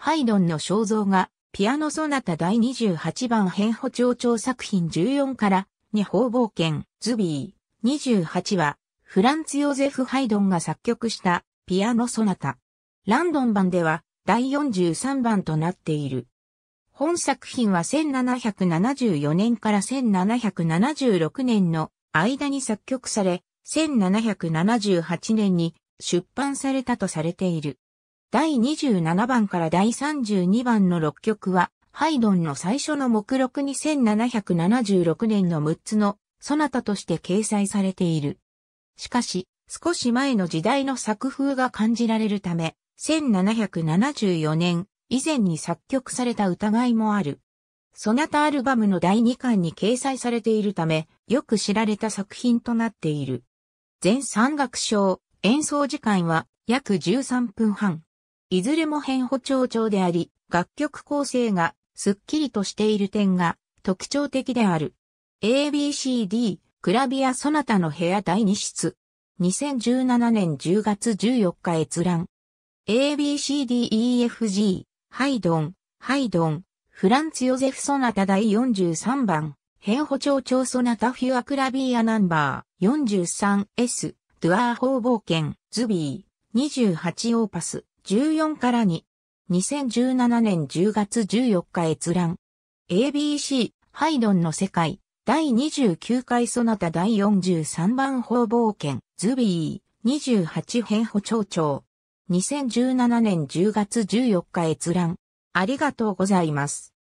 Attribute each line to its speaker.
Speaker 1: ハイドンの
Speaker 2: 肖像画、ピアノソナタ第28番変補調調作品14からに方冒険、ズビー、28は、フランツ・ヨゼフ・ハイドンが作曲したピアノソナタ。ランドン版では第43番となっている。本作品は1774年から1776年の間に作曲され、1778年に出版されたとされている。第27番から第32番の6曲は、ハイドンの最初の目録に1 7 7 6年の6つのソナタとして掲載されている。しかし、少し前の時代の作風が感じられるため、1774年以前に作曲された疑いもある。ソナタアルバムの第2巻に掲載されているため、よく知られた作品となっている。全3楽章、演奏時間は約13分半。いずれも変歩調調であり、楽曲構成がすっきりとしている点が特徴的である。ABCD クラビア・ソナタの部屋第2室。2017年10月14日閲覧。ABCDEFG ハイドン、ハイドン、フランツ・ヨゼフ・ソナタ第43番、変歩調調ソナタフュア・クラビアナンバー 43S、ドゥアー・ホー冒険、ズビー、28オーパス。14から2。2017年10月14日閲覧。ABC、ハイドンの世界。第29回そなた第43番方冒険、ズビー、28編補聴長。2017年10月14日閲覧。
Speaker 1: ありがとうございます。